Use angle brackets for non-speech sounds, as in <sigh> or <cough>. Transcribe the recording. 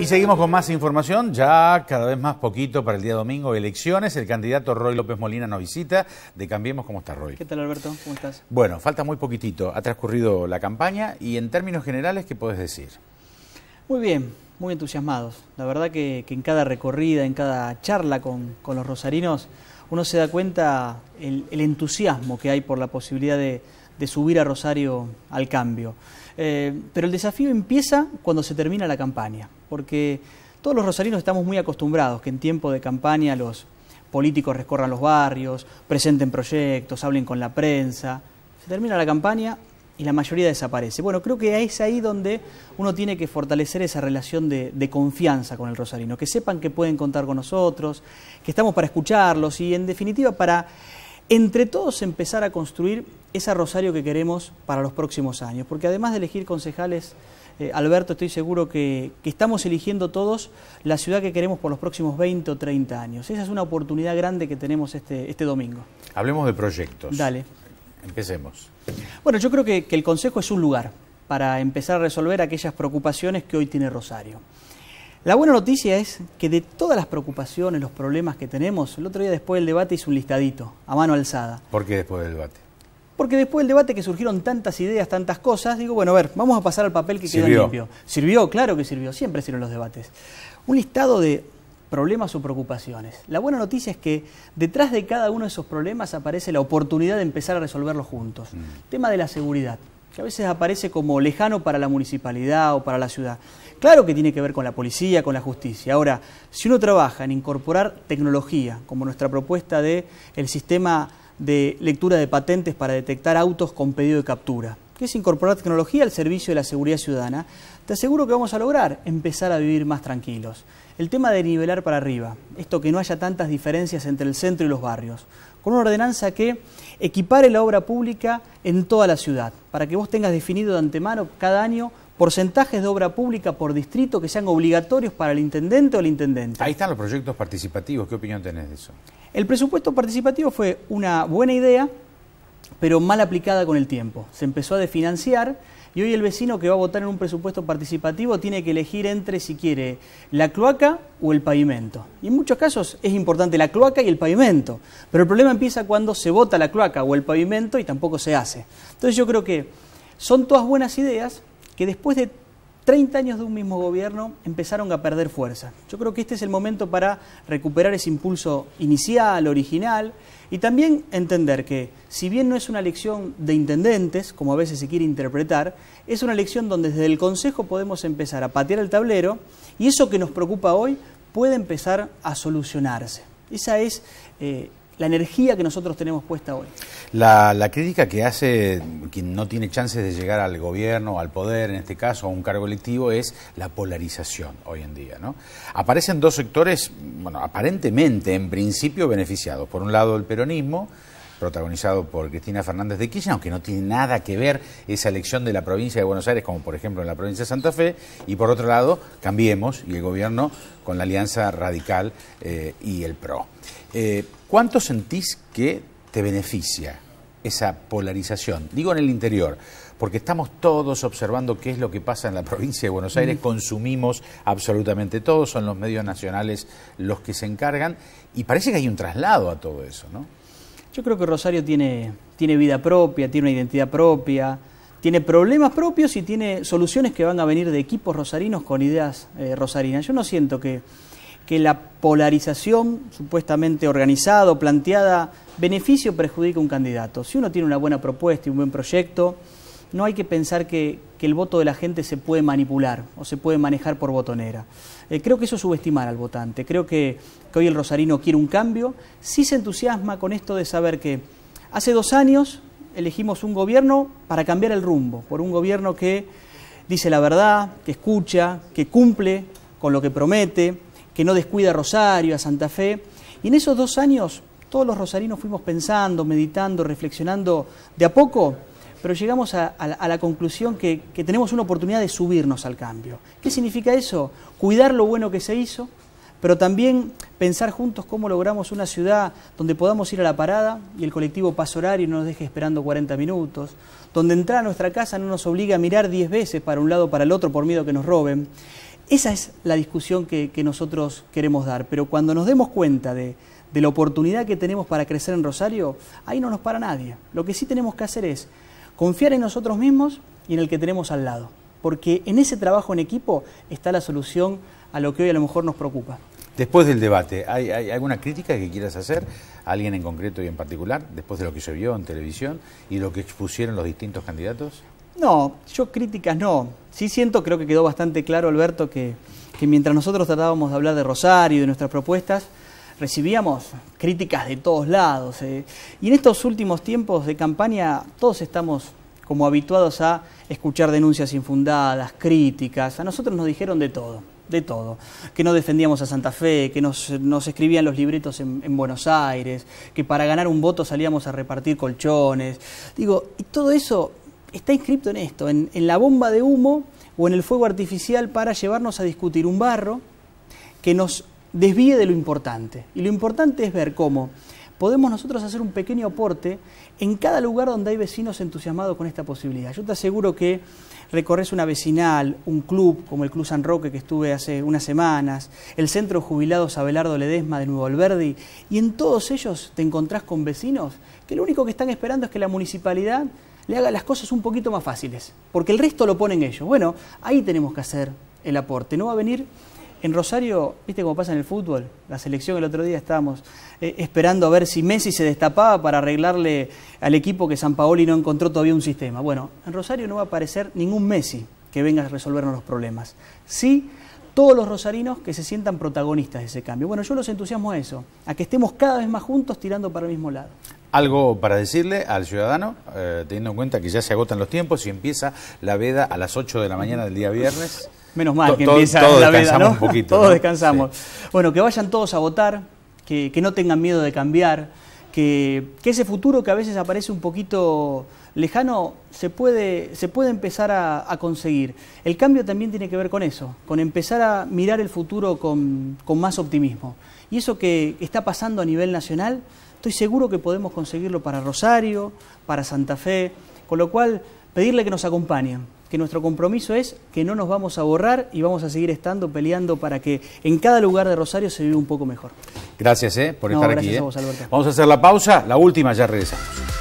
Y seguimos con más información, ya cada vez más poquito para el día domingo, elecciones. El candidato Roy López Molina nos visita de Cambiemos. ¿Cómo está Roy? ¿Qué tal, Alberto? ¿Cómo estás? Bueno, falta muy poquitito. Ha transcurrido la campaña y en términos generales, ¿qué puedes decir? Muy bien, muy entusiasmados. La verdad que, en cada recorrida, en cada charla con, los rosarinos, uno se da cuenta el entusiasmo que hay por la posibilidad de, de subir a Rosario al cambio. Eh, pero el desafío empieza cuando se termina la campaña, porque todos los rosarinos estamos muy acostumbrados que en tiempo de campaña los políticos recorran los barrios, presenten proyectos, hablen con la prensa. Se termina la campaña y la mayoría desaparece. Bueno, creo que es ahí donde uno tiene que fortalecer esa relación de, confianza con el rosarino, que sepan que pueden contar con nosotros, que estamos para escucharlos y en definitiva para entre todos empezar a construir ese Rosario que queremos para los próximos años. Porque además de elegir concejales, eh, Alberto, estoy seguro que, estamos eligiendo todos la ciudad que queremos por los próximos 20 o 30 años. Esa es una oportunidad grande que tenemos este, este, domingo. Hablemos de proyectos. Dale. Empecemos. Bueno, yo creo que el Consejo es un lugar para empezar a resolver aquellas preocupaciones que hoy tiene Rosario. La buena noticia es que de todas las preocupaciones, los problemas que tenemos, el otro día después del debate hice un listadito, a mano alzada. ¿Por qué después del debate? Porque después del debate que surgieron tantas ideas, tantas cosas, digo, bueno, a ver, vamos a pasar al papel que quedó limpio. Sirvió, claro que sirvió, siempre sirven los debates. Un listado de problemas o preocupaciones. La buena noticia es que detrás de cada uno de esos problemas aparece la oportunidad de empezar a resolverlos juntos. Mm. Tema de la seguridad que a veces aparece como lejano para la municipalidad o para la ciudad. Claro que tiene que ver con la policía, con la justicia. Ahora, si uno trabaja en incorporar tecnología, como nuestra propuesta de el sistema de lectura de patentes para detectar autos con pedido de captura, que es incorporar tecnología al servicio de la seguridad ciudadana, te aseguro que vamos a lograr empezar a vivir más tranquilos. El tema de nivelar para arriba, esto que no haya tantas diferencias entre el centro y los barrios por una ordenanza que equipare la obra pública en toda la ciudad, para que vos tengas definido de antemano cada año porcentajes de obra pública por distrito que sean obligatorios para el intendente o el intendente. Ahí están los proyectos participativos, ¿qué opinión tenés de eso? El presupuesto participativo fue una buena idea, pero mal aplicada con el tiempo. Se empezó a desfinanciar y hoy el vecino que va a votar en un presupuesto participativo tiene que elegir entre si quiere la cloaca o el pavimento. Y en muchos casos es importante la cloaca y el pavimento, pero el problema empieza cuando se vota la cloaca o el pavimento y tampoco se hace. Entonces yo creo que son todas buenas ideas que después de 30 años de un mismo gobierno empezaron a perder fuerza. Yo creo que este es el momento para recuperar ese impulso inicial, original, y también entender que, si bien no es una elección de intendentes, como a veces se quiere interpretar, es una elección donde desde el Consejo podemos empezar a patear el tablero y eso que nos preocupa hoy puede empezar a solucionarse. Esa es eh, la energía que nosotros tenemos puesta hoy. La, crítica que hace quien no tiene chances de llegar al gobierno, al poder, en este caso, a un cargo electivo, es la polarización hoy en día. ¿no? Aparecen dos sectores, bueno, aparentemente, en principio, beneficiados. Por un lado, el peronismo, protagonizado por Cristina Fernández de Kirchner, aunque no tiene nada que ver esa elección de la provincia de Buenos Aires, como por ejemplo en la provincia de Santa Fe, y por otro lado, Cambiemos y el gobierno con la alianza radical eh, y el PRO. Eh, ¿Cuánto sentís que te beneficia esa polarización? Digo en el interior, porque estamos todos observando qué es lo que pasa en la <laughs> provincia de Buenos Aires, mm. consumimos absolutamente todo, son los medios nacionales los que se encargan y parece que hay un traslado a todo eso, ¿no? Yo creo que Rosario tiene, vida propia, tiene una identidad propia, tiene problemas propios y tiene soluciones que van a venir de equipos rosarinos con ideas eh, rosarinas. Yo no siento que que la polarización supuestamente organizada o planteada beneficio o perjudica a un candidato. Si uno tiene una buena propuesta y un buen proyecto, no hay que pensar que, el voto de la gente se puede manipular o se puede manejar por botonera. Eh, creo que eso es subestimar al votante. Creo que, que, hoy el rosarino quiere un cambio. Sí se entusiasma con esto de saber que hace dos años elegimos un gobierno para cambiar el rumbo, por un gobierno que dice la verdad, que escucha, que cumple con lo que promete, que no descuida a Rosario, a Santa Fe. Y en esos dos años todos los rosarinos fuimos pensando, meditando, reflexionando de a poco, pero llegamos a, la conclusión que, tenemos una oportunidad de subirnos al cambio. ¿Qué significa eso? Cuidar lo bueno que se hizo, pero también pensar juntos cómo logramos una ciudad donde podamos ir a la parada y el colectivo pasa horario y no nos deje esperando 40 minutos, donde entrar a nuestra casa no nos obliga a mirar 10 veces para un lado o para el otro por miedo que nos roben. Esa es la discusión que, nosotros queremos dar, pero cuando nos demos cuenta de, la oportunidad que tenemos para crecer en Rosario, ahí no nos para nadie. Lo que sí tenemos que hacer es confiar en nosotros mismos y en el que tenemos al lado, porque en ese trabajo en equipo está la solución a lo que hoy a lo mejor nos preocupa. Después del debate, ¿hay, ¿hay, alguna crítica que quieras hacer a alguien en concreto y en particular, después de lo que se vio en televisión y lo que expusieron los distintos candidatos? No, yo críticas no. Sí siento, creo que quedó bastante claro, Alberto, que, mientras nosotros tratábamos de hablar de Rosario y de nuestras propuestas, recibíamos críticas de todos lados. Eh. Y en estos últimos tiempos de campaña todos estamos como habituados a escuchar denuncias infundadas, críticas. A nosotros nos dijeron de todo, de todo. Que no defendíamos a Santa Fe, que nos, escribían los libretos en, en, Buenos Aires, que para ganar un voto salíamos a repartir colchones. Digo, y todo eso está inscrito en esto, en, la bomba de humo o en el fuego artificial para llevarnos a discutir un barro que nos desvíe de lo importante. Y lo importante es ver cómo podemos nosotros hacer un pequeño aporte en cada lugar donde hay vecinos entusiasmados con esta posibilidad. Yo te aseguro que recorres una vecinal, un club como el Club San Roque que estuve hace unas semanas, el Centro Jubilados Abelardo Ledesma de Nuevo Alberdi, y en todos ellos te encontrás con vecinos que lo único que están esperando es que la municipalidad le haga las cosas un poquito más fáciles, porque el resto lo ponen ellos. Bueno, ahí tenemos que hacer el aporte. No va a venir en Rosario, viste cómo pasa en el fútbol, la selección el otro día estábamos eh, esperando a ver si Messi se destapaba para arreglarle al equipo que San Paoli no encontró todavía un sistema. Bueno, en Rosario no va a aparecer ningún Messi que venga a resolvernos los problemas. Sí, todos los rosarinos que se sientan protagonistas de ese cambio. Bueno, yo los entusiasmo a eso, a que estemos cada vez más juntos tirando para el mismo lado. ¿Algo para decirle al ciudadano, eh, teniendo en cuenta que ya se agotan los tiempos y empieza la veda a las 8 de la mañana del día viernes? Menos mal que empieza la veda, Un poquito, todos descansamos. Bueno, que vayan todos a votar, que no tengan miedo de cambiar que, ese futuro que a veces aparece un poquito lejano se puede, empezar a, conseguir. El cambio también tiene que ver con eso, con empezar a mirar el futuro con, con más optimismo. Y eso que está pasando a nivel nacional, estoy seguro que podemos conseguirlo para Rosario, para Santa Fe, con lo cual pedirle que nos acompañen, que nuestro compromiso es que no nos vamos a borrar y vamos a seguir estando peleando para que en cada lugar de Rosario se viva un poco mejor. Gracias eh, por estar aquí. Eh. Vamos a hacer la pausa, la última, ya regresamos.